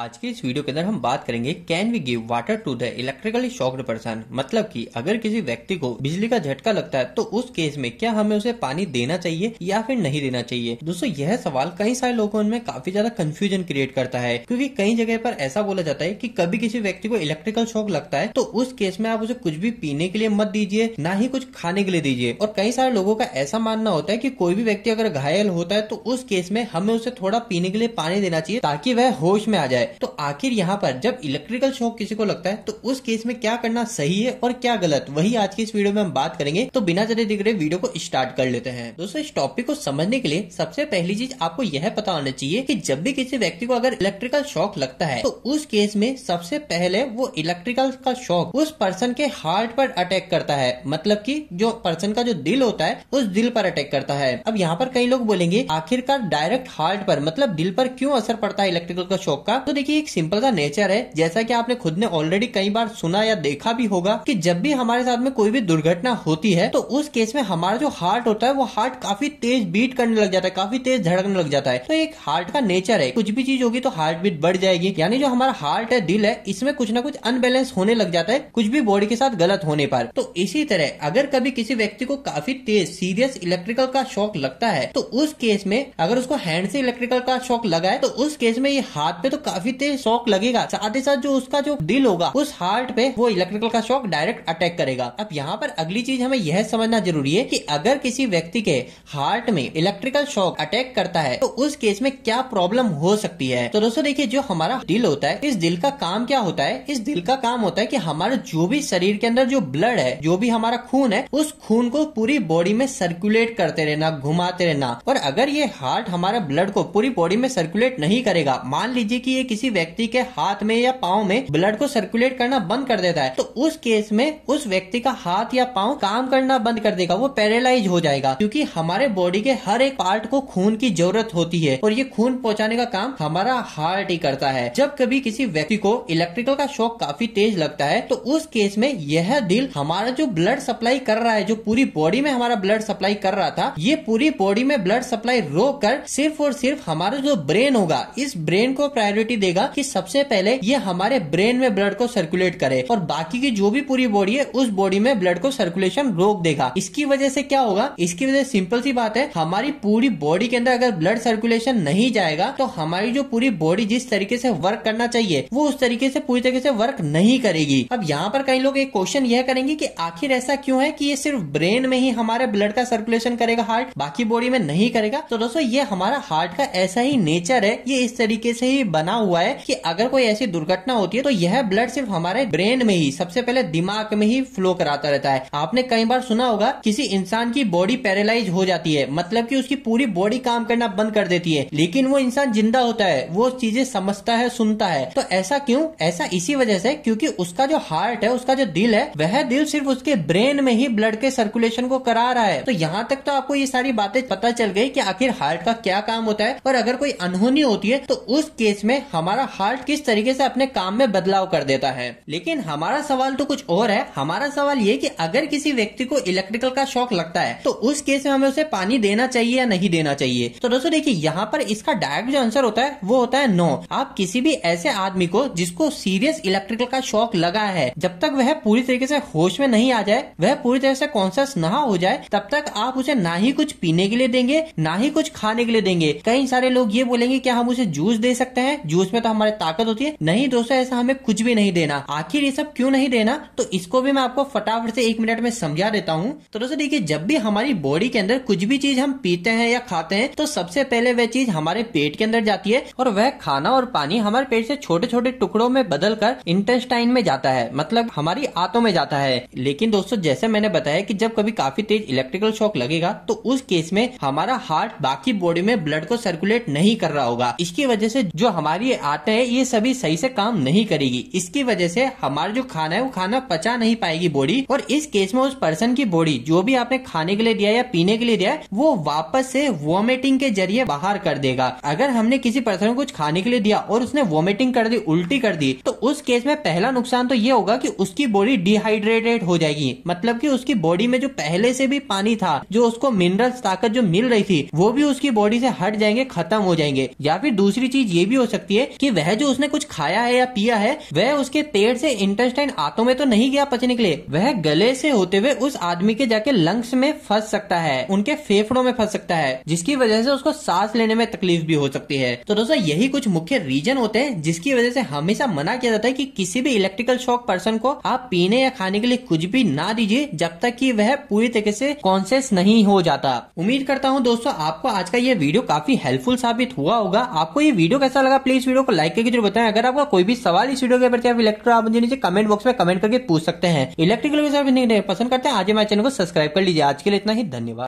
आज के इस वीडियो के अंदर हम बात करेंगे can we give water to the electrically shocked person मतलब कि अगर किसी व्यक्ति को बिजली का झटका लगता है तो उस केस में क्या हमें उसे पानी देना चाहिए या फिर नहीं देना चाहिए दोस्तों यह सवाल कई सारे लोगों में काफी ज्यादा कंफ्यूजन क्रिएट करता है क्योंकि कई जगह पर ऐसा बोला जाता है की कभी किसी व्यक्ति को इलेक्ट्रिकल शॉक लगता है तो उस केस में आप उसे कुछ भी पीने के लिए मत दीजिए न ही कुछ खाने के लिए दीजिए और कई सारे लोगों का ऐसा मानना होता है की कोई भी व्यक्ति अगर घायल होता है तो उस केस में हमें उसे थोड़ा पीने के लिए पानी देना चाहिए ताकि वह होश में आ जाए तो आखिर यहाँ पर जब इलेक्ट्रिकल शॉक किसी को लगता है तो उस केस में क्या करना सही है और क्या गलत वही आज की इस वीडियो में हम बात करेंगे तो बिना जरे रहे वीडियो को स्टार्ट कर लेते हैं दोस्तों इस टॉपिक को समझने के लिए सबसे पहली चीज आपको यह पता होना चाहिए की जब भी किसी व्यक्ति को अगर इलेक्ट्रिकल शॉक लगता है तो उस केस में सबसे पहले वो इलेक्ट्रिकल का शॉक उस पर्सन के हार्ट पर अटैक करता है मतलब की जो पर्सन का जो दिल होता है उस दिल पर अटैक करता है अब यहाँ पर कई लोग बोलेंगे आखिरकार डायरेक्ट हार्ट पर मतलब दिल पर क्यों असर पड़ता है इलेक्ट्रिकल का शॉक का तो देखिए एक सिंपल सा नेचर है जैसा कि आपने खुद ने ऑलरेडी कई बार सुना या देखा भी होगा कि जब भी हमारे साथ में कोई भी दुर्घटना होती है तो उस केस में हमारा जो हार्ट होता है वो हार्ट काफी तेज बीट करने लग जाता है काफी तेज धड़कने लग जाता है तो एक हार्ट का नेचर है कुछ भी चीज होगी तो हार्ट बीट बढ़ जाएगी यानी जो हमारा हार्ट है दिल है इसमें कुछ ना कुछ अनबैलेंस होने लग जाता है कुछ भी बॉडी के साथ गलत होने पर तो इसी तरह अगर कभी किसी व्यक्ति को काफी तेज सीरियस इलेक्ट्रिकल का शॉक लगता है तो उस केस में अगर उसको हैंड से इलेक्ट्रिकल का शॉक लगा है तो उस केस में ये हाथ पे तो काफी तेज तो शॉक लगेगा साथ ही साथ जो उसका जो दिल होगा उस हार्ट पे वो इलेक्ट्रिकल का शॉक डायरेक्ट अटैक करेगा अब यहाँ पर अगली चीज हमें यह समझना जरूरी है कि अगर किसी व्यक्ति के हार्ट में इलेक्ट्रिकल शॉक अटैक करता है तो उस केस में क्या प्रॉब्लम हो सकती है तो दोस्तों देखिए जो हमारा दिल होता है इस दिल का काम क्या होता है इस दिल का काम होता है कि हमारे जो भी शरीर के अंदर जो ब्लड है जो भी हमारा खून है उस खून को पूरी बॉडी में सर्कुलेट करते रहना घुमाते रहना और अगर ये हार्ट हमारा ब्लड को पूरी बॉडी में सर्कुलेट नहीं करेगा मान लीजिए कि ये किसी व्यक्ति के हाथ में या पाँव में ब्लड को सर्कुलेट करना बंद कर देता है तो उस केस में उस व्यक्ति का हाथ या पाँव काम करना बंद कर देगा वो पैरालाइज हो जाएगा क्योंकि हमारे बॉडी के हर एक पार्ट को खून की जरूरत होती है और ये खून पहुंचाने का काम हमारा हार्ट ही करता है जब कभी किसी व्यक्ति को इलेक्ट्रिकल का शॉक काफी तेज लगता है तो उस केस में यह दिल हमारा जो ब्लड सप्लाई कर रहा है जो पूरी बॉडी में हमारा ब्लड सप्लाई कर रहा था ये पूरी बॉडी में ब्लड सप्लाई रोक कर सिर्फ और सिर्फ हमारा जो ब्रेन होगा इस ब्रेन को प्रायोरिटी एबिलिटी देगा कि सबसे पहले ये हमारे ब्रेन में ब्लड को सर्कुलेट करे और बाकी की जो भी पूरी बॉडी है उस बॉडी में ब्लड को सर्कुलेशन रोक देगा इसकी वजह से क्या होगा इसकी वजह सिंपल सी बात है हमारी पूरी बॉडी के अंदर अगर ब्लड सर्कुलेशन नहीं जाएगा तो हमारी जो पूरी बॉडी जिस तरीके से वर्क करना चाहिए वो उस तरीके से पूरी तरीके से वर्क नहीं करेगी अब यहाँ पर कई लोग एक क्वेश्चन यह करेंगे कि आखिर ऐसा क्यों है कि ये सिर्फ ब्रेन में ही हमारे ब्लड का सर्कुलेशन करेगा हार्ट बाकी बॉडी में नहीं करेगा तो दोस्तों ये हमारा हार्ट का ऐसा ही नेचर है ये इस तरीके से ही बना हुआ है कि अगर कोई ऐसी दुर्घटना होती है तो यह ब्लड सिर्फ हमारे ब्रेन में ही सबसे पहले दिमाग में ही फ्लो कराता रहता है आपने कई बार सुना होगा किसी इंसान की बॉडी पैरालाइज हो जाती है मतलब की उसकी पूरी बॉडी काम करना बंद कर देती है लेकिन वो इंसान जिंदा होता है वो चीजें समझता है सुनता है तो ऐसा क्यों ऐसा इसी वजह से क्यूँकी उसका जो हार्ट है उसका जो दिल है वह दिल सिर्फ उसके ब्रेन में ही ब्लड के सर्कुलेशन को करा रहा है तो यहाँ तक तो आपको ये सारी बातें पता चल गई कि आखिर हार्ट का क्या काम होता है और अगर कोई अनहोनी होती है तो उस केस में हमारा हार्ट किस तरीके से अपने काम में बदलाव कर देता है लेकिन हमारा सवाल तो कुछ और है हमारा सवाल ये कि अगर किसी व्यक्ति को इलेक्ट्रिकल का शौक लगता है तो उस केस में हमें उसे पानी देना चाहिए या नहीं देना चाहिए तो दोस्तों देखिए यहाँ पर इसका डायरेक्ट जो आंसर होता है वो होता है नो आप किसी भी ऐसे आदमी को जिसको सीरियस इलेक्ट्रिकल का शौक लगा है जब तक वह पूरी तरीके से होश में नहीं आ जाए वह पूरी तरह से कॉन्सियस न हो जाए तब तक आप उसे ना ही कुछ पीने के लिए देंगे ना ही कुछ खाने के लिए देंगे कई सारे लोग ये बोलेंगे क्या हम उसे जूस दे सकते हैं जूस उसमें तो हमारी ताकत होती है नहीं दोस्तों ऐसा हमें कुछ भी नहीं देना आखिर ये सब क्यों नहीं देना तो इसको भी मैं आपको फटाफट से एक मिनट में समझा देता हूँ तो दोस्तों देखिए जब भी हमारी बॉडी के अंदर कुछ भी चीज हम पीते हैं या खाते हैं तो सबसे पहले वह चीज हमारे पेट के अंदर जाती है और वह खाना और पानी हमारे पेट से छोटे छोटे टुकड़ों में बदल कर इंटेस्टाइन में जाता है मतलब हमारी आंतों में जाता है लेकिन दोस्तों जैसे मैंने बताया कि जब कभी काफी तेज इलेक्ट्रिकल शॉक लगेगा तो उस केस में हमारा हार्ट बाकी बॉडी में ब्लड को सर्कुलेट नहीं कर रहा होगा इसकी वजह से जो हमारी आते हैं ये सभी सही से काम नहीं करेगी इसकी वजह से हमारा जो खाना है वो खाना पचा नहीं पाएगी बॉडी और इस केस में उस पर्सन की बॉडी जो भी आपने खाने के लिए दिया या पीने के लिए दिया है वो वापस से वॉमिटिंग के जरिए बाहर कर देगा अगर हमने किसी पर्सन को कुछ खाने के लिए दिया और उसने वॉमिटिंग कर दी उल्टी कर दी तो उस केस में पहला नुकसान तो ये होगा की उसकी बॉडी डिहाइड्रेटेड हो जाएगी मतलब की उसकी बॉडी में जो पहले से भी पानी था जो उसको मिनरल्स ताकत जो मिल रही थी वो भी उसकी बॉडी से हट जाएंगे खत्म हो जाएंगे या फिर दूसरी चीज ये भी हो सकती है कि वह जो उसने कुछ खाया है या पिया है वह उसके पेट से इंटेस्टाइन आतों में तो नहीं गया पचने के लिए वह गले से होते हुए उस आदमी के जाके लंग्स में फंस सकता है उनके फेफड़ों में फंस सकता है जिसकी वजह से उसको सांस लेने में तकलीफ भी हो सकती है तो दोस्तों यही कुछ मुख्य रीजन होते हैं जिसकी वजह से हमेशा मना किया जाता है कि किसी भी इलेक्ट्रिकल शॉक पर्सन को आप पीने या खाने के लिए कुछ भी ना दीजिए जब तक की वह पूरी तरीके से कॉन्सियस नहीं हो जाता उम्मीद करता हूँ दोस्तों आपको आज का ये वीडियो काफी हेल्पफुल साबित हुआ होगा आपको ये वीडियो कैसा लगा प्लीज वीडियो को लाइक करके जरूर बताएं अगर आपका कोई भी सवाल इस वीडियो के प्रति आप इलेक्ट्रो आप मुझे नीचे कमेंट बॉक्स में कमेंट करके पूछ सकते हैं इलेक्ट्रिकल पसंद करते हैं आज हमारे चैनल को सब्सक्राइब कर लीजिए आज के लिए इतना ही धन्यवाद